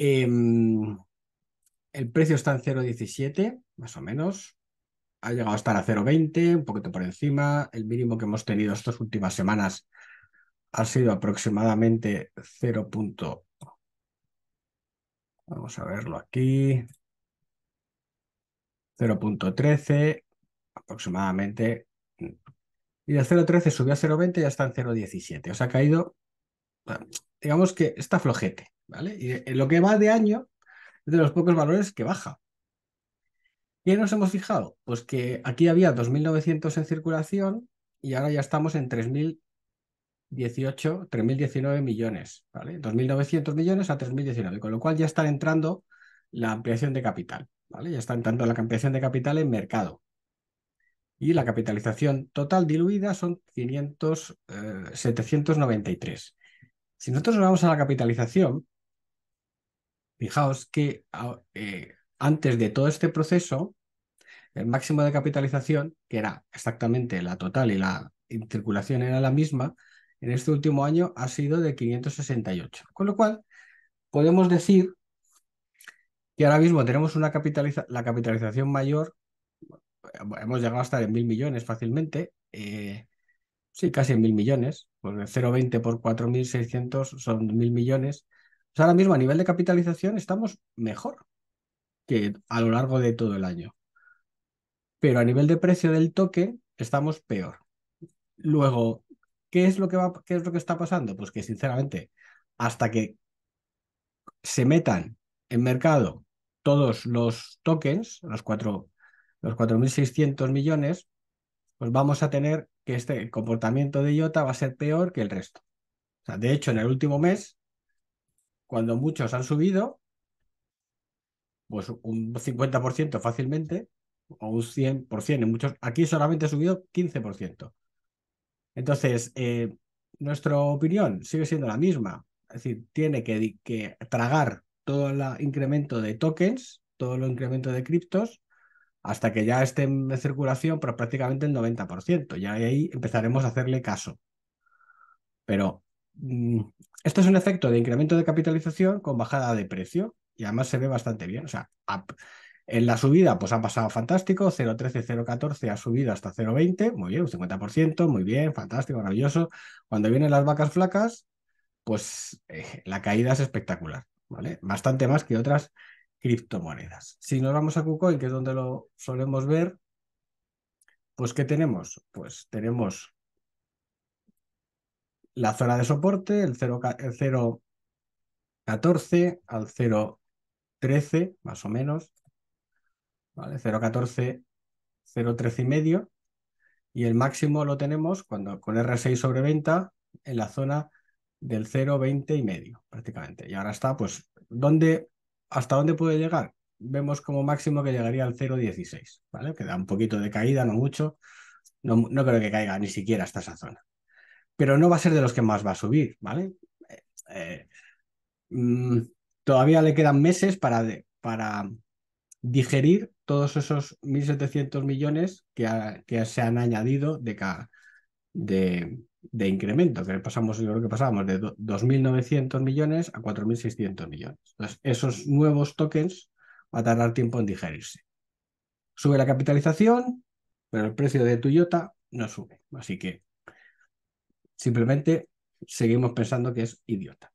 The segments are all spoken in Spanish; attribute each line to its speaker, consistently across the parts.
Speaker 1: Em, el precio está en 0,17, más o menos. Ha llegado a estar a 0,20, un poquito por encima. El mínimo que hemos tenido estas últimas semanas ha sido aproximadamente 0. Vamos a verlo aquí. 0.13 aproximadamente. Y de 0.13 subió a 0.20 y ya está en 0.17. O sea, ha caído, digamos que está flojete. ¿vale? Y lo que va de año es de los pocos valores que baja. ¿Qué nos hemos fijado? Pues que aquí había 2.900 en circulación y ahora ya estamos en 3.018, 3.019 millones, ¿vale? 2.900 millones a 3.019, con lo cual ya está entrando la ampliación de capital, ¿vale? Ya está entrando la ampliación de capital en mercado. Y la capitalización total diluida son 500, 793. Eh, si nosotros nos vamos a la capitalización, Fijaos que eh, antes de todo este proceso, el máximo de capitalización, que era exactamente la total y la circulación era la misma, en este último año ha sido de 568. Con lo cual, podemos decir que ahora mismo tenemos una la capitalización mayor, hemos llegado a estar en mil millones fácilmente, eh, sí, casi en mil millones, 0,20 por 4.600 son mil millones, ahora mismo a nivel de capitalización estamos mejor que a lo largo de todo el año. Pero a nivel de precio del token estamos peor. Luego, ¿qué es lo que va, qué es lo que está pasando? Pues que sinceramente, hasta que se metan en mercado todos los tokens, los los 4.600 millones, pues vamos a tener que este comportamiento de IOTA va a ser peor que el resto. O sea, de hecho, en el último mes cuando muchos han subido, pues un 50% fácilmente, o un 100% en muchos. Aquí solamente ha subido 15%. Entonces, eh, nuestra opinión sigue siendo la misma. Es decir, tiene que, tragar todo el incremento de tokens, todo el incremento de criptos, hasta que ya esté en circulación pero pues prácticamente el 90%. Ya ahí empezaremos a hacerle caso. Pero Mm, esto es un efecto de incremento de capitalización con bajada de precio y además se ve bastante bien. O sea, en la subida pues ha pasado fantástico, 0.13, 0.14 ha subido hasta 0.20, muy bien, un 50%, muy bien, fantástico, maravilloso. Cuando vienen las vacas flacas, pues eh, la caída es espectacular, ¿vale? Bastante más que otras criptomonedas. Si nos vamos a KuCoin, que es donde lo solemos ver, pues ¿qué tenemos? Pues tenemos la zona de soporte, el 0,14 al 0,13, más o menos, ¿vale? 0,14, 0,13 y medio, y el máximo lo tenemos cuando con R6 sobre venta en la zona del 0,20 y medio, prácticamente. Y ahora está, pues, ¿dónde, ¿hasta dónde puede llegar? Vemos como máximo que llegaría al 0,16, ¿vale? Que un poquito de caída, no mucho. no creo que caiga ni siquiera hasta esa zona pero no va a ser de los que más va a subir, ¿vale? Eh, mm, todavía le quedan meses para, para digerir todos esos 1.700 millones que, se han añadido de, ca, de, incremento, que pasamos, yo creo que pasábamos de 2.900 millones a 4.600 millones. Entonces, esos nuevos tokens va a tardar tiempo en digerirse. Sube la capitalización, pero el precio de Toyota no sube. Así que Simplemente seguimos pensando que es idiota.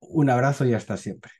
Speaker 1: Un abrazo y hasta siempre.